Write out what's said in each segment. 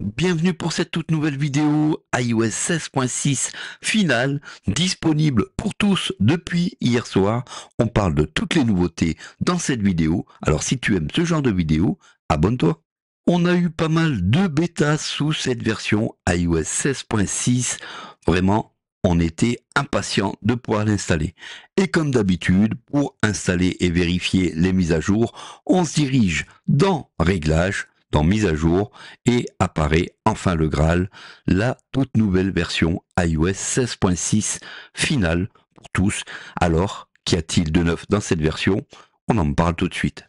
Bienvenue pour cette toute nouvelle vidéo iOS 16.6 finale, disponible pour tous depuis hier soir. On parle de toutes les nouveautés dans cette vidéo, alors si tu aimes ce genre de vidéo, abonne-toi. On a eu pas mal de bêtas sous cette version iOS 16.6, vraiment on était impatient de pouvoir l'installer. Et comme d'habitude, pour installer et vérifier les mises à jour, on se dirige dans Réglages, dans Mise à jour et apparaît enfin le Graal, la toute nouvelle version iOS 16.6 finale pour tous. Alors, qu'y a-t-il de neuf dans cette version On en parle tout de suite.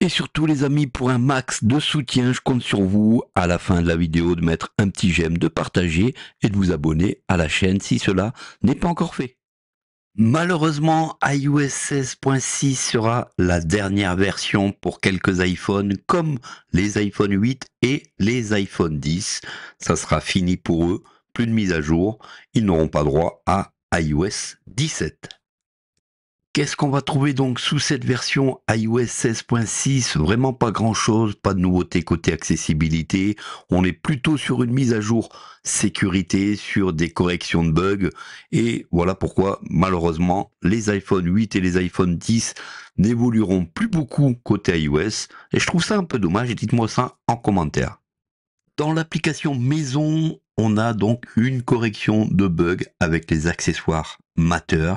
Et surtout les amis, pour un max de soutien, je compte sur vous à la fin de la vidéo de mettre un petit j'aime, de partager et de vous abonner à la chaîne si cela n'est pas encore fait. Malheureusement, iOS 16.6 sera la dernière version pour quelques iPhones comme les iPhone 8 et les iPhone 10. Ça sera fini pour eux, plus de mise à jour, ils n'auront pas droit à iOS 17. Qu'est-ce qu'on va trouver donc sous cette version iOS 16.6 Vraiment pas grand-chose, pas de nouveauté côté accessibilité. On est plutôt sur une mise à jour sécurité, sur des corrections de bugs. Et voilà pourquoi, malheureusement, les iPhone 8 et les iPhone 10 n'évolueront plus beaucoup côté iOS. Et je trouve ça un peu dommage, et dites-moi ça en commentaire. Dans l'application Maison, on a donc une correction de bugs avec les accessoires Matter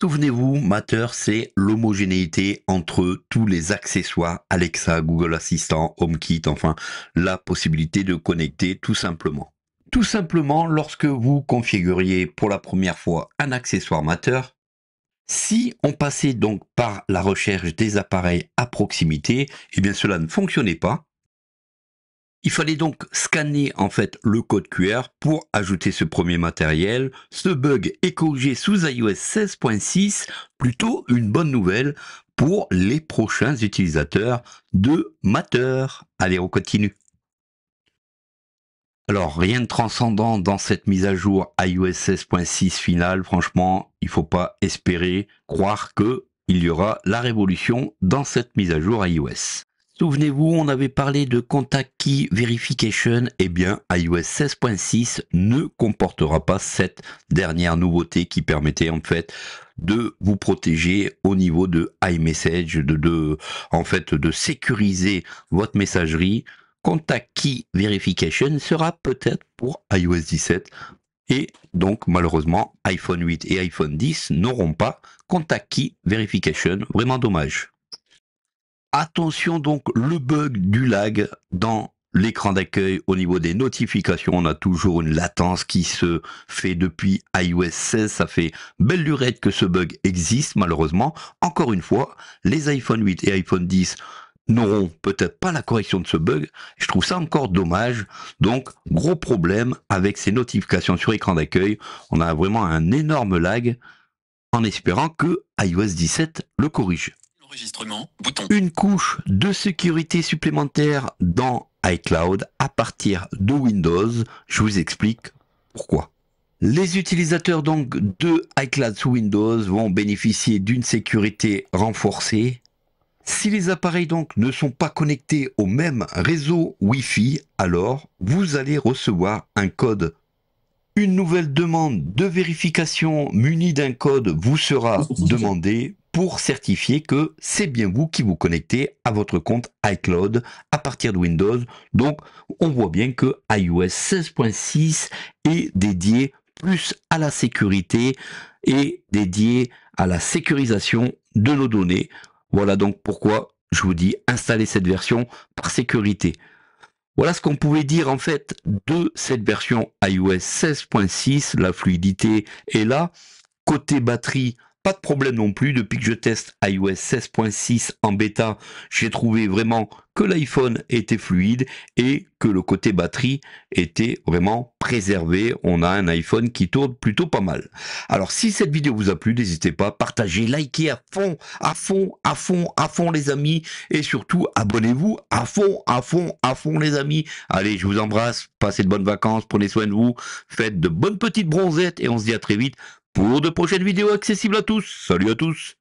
Souvenez-vous, Matter, c'est l'homogénéité entre tous les accessoires Alexa, Google Assistant, HomeKit, enfin la possibilité de connecter tout simplement. Tout simplement, lorsque vous configuriez pour la première fois un accessoire Matter, si on passait donc par la recherche des appareils à proximité, eh bien cela ne fonctionnait pas il fallait donc scanner en fait le code QR pour ajouter ce premier matériel. Ce bug est corrigé sous iOS 16.6, plutôt une bonne nouvelle pour les prochains utilisateurs de Matter. Allez, on continue. Alors, rien de transcendant dans cette mise à jour iOS 16.6 finale. Franchement, il ne faut pas espérer, croire qu'il il y aura la révolution dans cette mise à jour iOS. Souvenez-vous, on avait parlé de Contact Key Verification. Eh bien, iOS 16.6 ne comportera pas cette dernière nouveauté qui permettait en fait de vous protéger au niveau de iMessage, de, de en fait de sécuriser votre messagerie. Contact Key Verification sera peut-être pour iOS 17 et donc, malheureusement, iPhone 8 et iPhone 10 n'auront pas Contact Key Verification. Vraiment dommage. Attention donc, le bug du lag dans l'écran d'accueil au niveau des notifications. On a toujours une latence qui se fait depuis iOS 16. Ça fait belle lurette que ce bug existe, malheureusement. Encore une fois, les iPhone 8 et iPhone 10 n'auront peut-être pas la correction de ce bug. Je trouve ça encore dommage. Donc, gros problème avec ces notifications sur écran d'accueil. On a vraiment un énorme lag en espérant que iOS 17 le corrige. Une couche de sécurité supplémentaire dans iCloud à partir de Windows. Je vous explique pourquoi. Les utilisateurs donc de iCloud sous Windows vont bénéficier d'une sécurité renforcée. Si les appareils donc ne sont pas connectés au même réseau Wi-Fi, alors vous allez recevoir un code. Une nouvelle demande de vérification munie d'un code vous sera demandée pour certifier que c'est bien vous qui vous connectez à votre compte iCloud à partir de Windows. Donc on voit bien que iOS 16.6 est dédié plus à la sécurité et dédié à la sécurisation de nos données. Voilà donc pourquoi je vous dis installer cette version par sécurité. Voilà ce qu'on pouvait dire en fait de cette version iOS 16.6. La fluidité est là. Côté batterie, pas de problème non plus, depuis que je teste iOS 16.6 en bêta, j'ai trouvé vraiment que l'iPhone était fluide et que le côté batterie était vraiment préservé. On a un iPhone qui tourne plutôt pas mal. Alors si cette vidéo vous a plu, n'hésitez pas, partagez, likez à fond, à fond, à fond, à fond les amis. Et surtout, abonnez-vous à fond, à fond, à fond les amis. Allez, je vous embrasse, passez de bonnes vacances, prenez soin de vous, faites de bonnes petites bronzettes et on se dit à très vite pour de prochaines vidéos accessibles à tous. Salut à tous